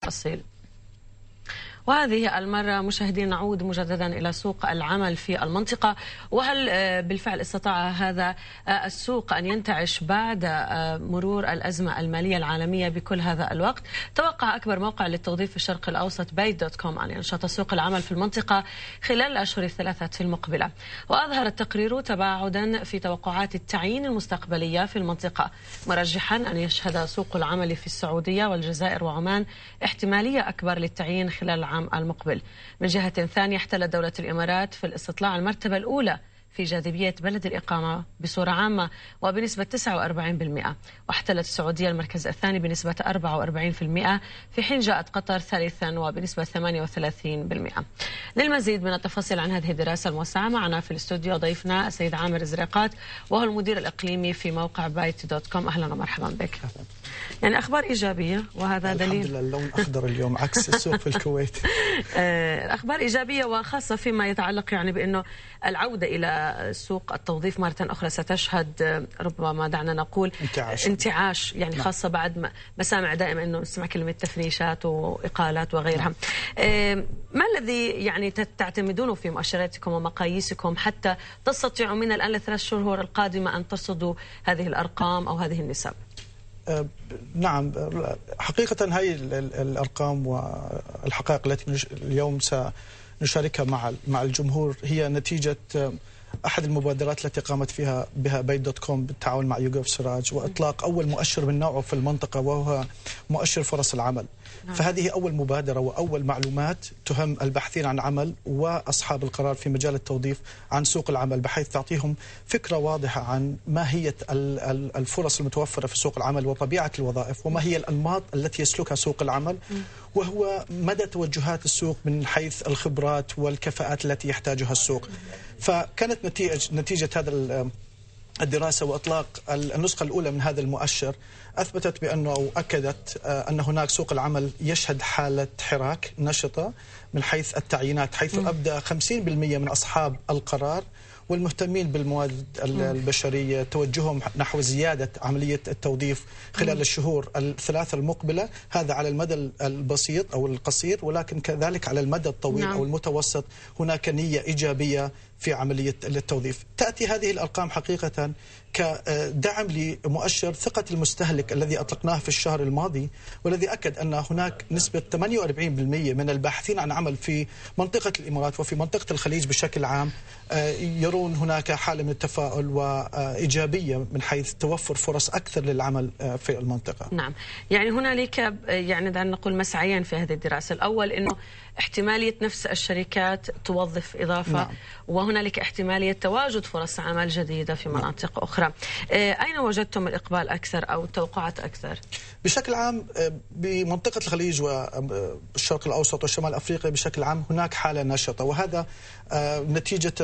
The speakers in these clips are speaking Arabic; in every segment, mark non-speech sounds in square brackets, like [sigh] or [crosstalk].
parceiro. وهذه المرة مشاهدين نعود مجددا إلى سوق العمل في المنطقة وهل آه، بالفعل استطاع هذا آه، السوق أن ينتعش بعد آه، مرور الأزمة المالية العالمية بكل هذا الوقت توقع أكبر موقع للتوظيف في الشرق الأوسط بيت دوت كوم أن ينشط سوق العمل في المنطقة خلال الأشهر الثلاثة المقبلة وأظهر التقرير تباعدا في توقعات التعيين المستقبلية في المنطقة مرجحا أن يشهد سوق العمل في السعودية والجزائر وعمان احتمالية أكبر للتعيين خلال العام العام المقبل من جهة ثانية احتلت دولة الإمارات في الاستطلاع المرتبة الأولى في جاذبية بلد الإقامة بصورة عامة وبنسبة 49% واحتلت السعودية المركز الثاني بنسبة 44% في حين جاءت قطر ثالثا وبنسبة 38% للمزيد من التفاصيل عن هذه الدراسة الموسعة معنا في الاستوديو ضيفنا السيد عامر زريقات وهو المدير الإقليمي في موقع بايت دوت كوم أهلا ومرحبا بك يعني أخبار إيجابية وهذا الحمد دليل الحمد لله اللون أخضر اليوم عكس السوق في الكويت [laughs] آه، أخبار إيجابية وخاصة فيما يتعلق يعني بأنه العودة إلى سوق التوظيف مرة أخرى ستشهد ربما دعنا نقول انتعاش, انتعاش يعني نعم. خاصة بعد ما بسامع دائما أنه نسمع كلمة تفريشات وإقالات وغيرها نعم. آه، ما الذي يعني تعتمدونه في مؤشراتكم ومقاييسكم حتى تستطيعوا من الآن لثلاث شهور القادمة أن ترصدوا هذه الأرقام أو هذه النسب آه، نعم حقيقة هاي الأرقام والحقائق التي اليوم سنشاركها مع مع الجمهور هي نتيجة احد المبادرات التي قامت فيها بها بيت دوت كوم بالتعاون مع يوغوف سراج واطلاق اول مؤشر من نوعه في المنطقه وهو مؤشر فرص العمل نعم. فهذه أول مبادرة وأول معلومات تهم الباحثين عن عمل وأصحاب القرار في مجال التوظيف عن سوق العمل بحيث تعطيهم فكرة واضحة عن ما هي الفرص المتوفرة في سوق العمل وطبيعة الوظائف وما هي الأنماط التي يسلكها سوق العمل وهو مدى توجهات السوق من حيث الخبرات والكفاءات التي يحتاجها السوق فكانت نتيجة, نتيجة هذا الدراسة وإطلاق النسخة الأولى من هذا المؤشر أثبتت بأنه أو أكدت آه، أن هناك سوق العمل يشهد حالة حراك نشطة من حيث التعيينات حيث أبدى 50% من أصحاب القرار والمهتمين بالمواد البشرية توجههم نحو زيادة عملية التوظيف خلال الشهور الثلاثة المقبلة هذا على المدى البسيط أو القصير ولكن كذلك على المدى الطويل نعم. أو المتوسط هناك نية إيجابية في عملية للتوظيف تأتي هذه الأرقام حقيقة كدعم لمؤشر ثقة المستهلك الذي أطلقناه في الشهر الماضي والذي أكد أن هناك نسبة 48% من الباحثين عن عمل في منطقة الإمارات وفي منطقة الخليج بشكل عام آه، يرون هناك حالة من التفاؤل وإيجابية من حيث توفر فرص أكثر للعمل آه، في المنطقة نعم يعني هنالك آه، يعني دعنا نقول مسعيين في هذه الدراسة الأول أنه احتمالية نفس الشركات توظف إضافة نعم. وهنالك احتمالية تواجد فرص عمل جديدة في نعم. مناطق نعم. أخرى آه، أين وجدتم الإقبال أكثر أو التوقعات أكثر؟ بشكل عام آه، بمنطقة الخليج والشرق آه، الأوسط وشمال أفريقيا بشكل عام هناك حالة نشطة وهذا نتيجة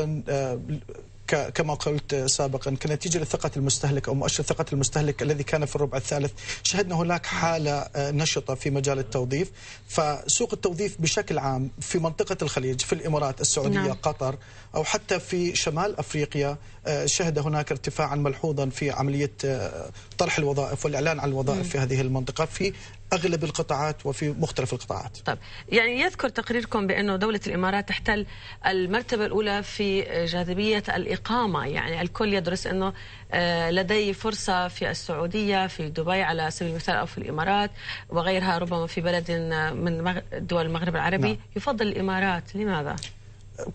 كما قلت سابقا كنتيجة لثقة المستهلك أو مؤشر ثقة المستهلك الذي كان في الربع الثالث شهدنا هناك حالة آه، نشطة في مجال التوظيف فسوق التوظيف بشكل عام في منطقة الخليج في الإمارات السعودية نعم. قطر أو حتى في شمال أفريقيا آه، شهد هناك ارتفاعا ملحوظا في عملية آه، طرح الوظائف والإعلان عن الوظائف م. في هذه المنطقة في اغلب القطاعات وفي مختلف القطاعات. طيب يعني يذكر تقريركم بانه دوله الامارات تحتل المرتبه الاولى في جاذبيه الإقامة الإقامة يعني الكل يدرس أنه آه، لدي فرصة في السعودية في دبي على سبيل المثال أو في الإمارات وغيرها ربما في بلد آه، من دول المغرب العربي نعم. يفضل الإمارات لماذا؟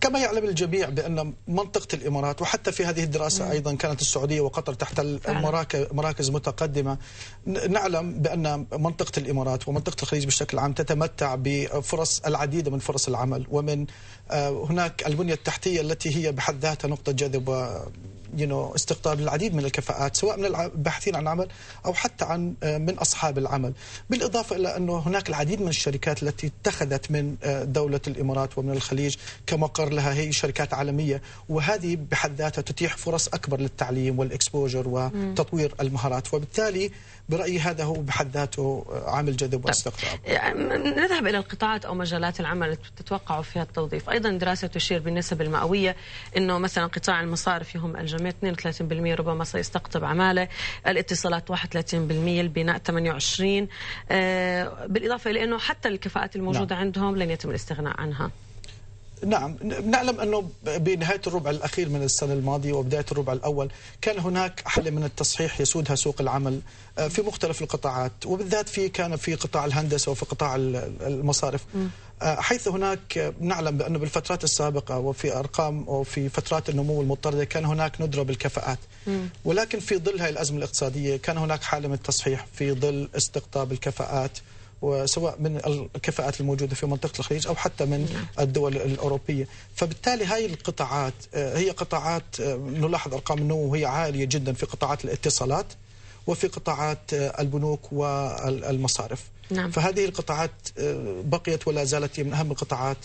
كما يعلم الجميع بأن منطقة الإمارات وحتى في هذه الدراسة أيضا كانت السعودية وقطر تحت مراكز متقدمة نعلم بأن منطقة الإمارات ومنطقة الخليج بشكل عام تتمتع بفرص العديد من فرص العمل ومن آه، هناك البنية التحتية التي هي بحد ذاتها نقطة جذب يو نو استقطاب العديد من الكفاءات سواء من الباحثين عن عمل او حتى عن آه، من اصحاب العمل بالاضافه الى انه هناك العديد من الشركات التي اتخذت من آه، دوله الامارات ومن الخليج كمقر لها هي شركات عالميه وهذه بحد ذاتها تتيح فرص اكبر للتعليم والاكسبوجر وتطوير المهارات وبالتالي برايي هذا هو بحد ذاته آه، عامل جذب طيب. واستقطاب نذهب الى القطاعات او مجالات العمل تتوقعوا فيها التوظيف ايضا دراسه تشير بالنسب المئويه انه مثلا قطاع المصارف هم الجميع الخدمات 32% ربما سيستقطب عماله الاتصالات 31% البناء 28 آه، بالإضافة إلى أنه حتى الكفاءات الموجودة نعم. عندهم لن يتم الاستغناء عنها نعم نعلم أنه بنهاية الربع الأخير من السنة الماضية وبداية الربع الأول كان هناك حالة من التصحيح يسودها سوق العمل آه، في مختلف القطاعات وبالذات في كان في قطاع الهندسة وفي قطاع المصارف م. حيث هناك نعلم بأنه بالفترات السابقة وفي أرقام وفي فترات النمو المضطردة كان هناك ندرة بالكفاءات ولكن في ظل هذه الأزمة الاقتصادية كان هناك حالة من التصحيح في ظل استقطاب الكفاءات وسواء من الكفاءات الموجودة في منطقة الخليج أو حتى من الدول الأوروبية فبالتالي هذه القطاعات هي قطاعات نلاحظ أرقام النمو هي عالية جدا في قطاعات الاتصالات وفي قطاعات البنوك والمصارف نعم. فهذه القطاعات آه، بقيت ولا زالت من أهم القطاعات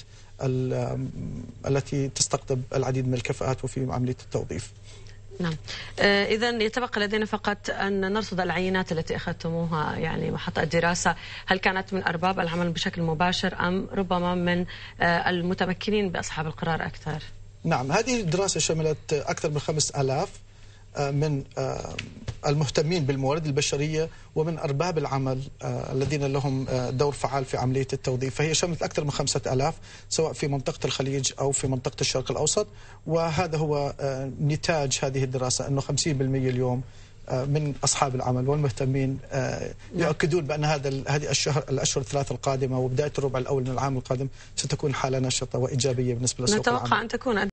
التي تستقطب العديد من الكفاءات وفي عملية التوظيف نعم آه، إذا يتبقى لدينا فقط أن نرصد العينات التي أخذتموها يعني محطة الدراسة هل كانت من أرباب العمل بشكل مباشر أم ربما من آه، المتمكنين بأصحاب القرار أكثر؟ نعم هذه الدراسة شملت أكثر من 5000 آه، من آه، المهتمين بالموارد البشرية ومن أرباب العمل آه، الذين لهم دور فعال في عملية التوظيف فهي شملت أكثر من خمسة ألاف سواء في منطقة الخليج أو في منطقة الشرق الأوسط وهذا هو نتاج هذه الدراسة أنه 50% اليوم من اصحاب العمل والمهتمين نعم. يؤكدون بان هذا هذه الشهر الاشهر الثلاث القادمه وبدايه الربع الاول من العام القادم ستكون حاله نشطه وايجابيه بالنسبه لسوق العمل. نتوقع ان تكون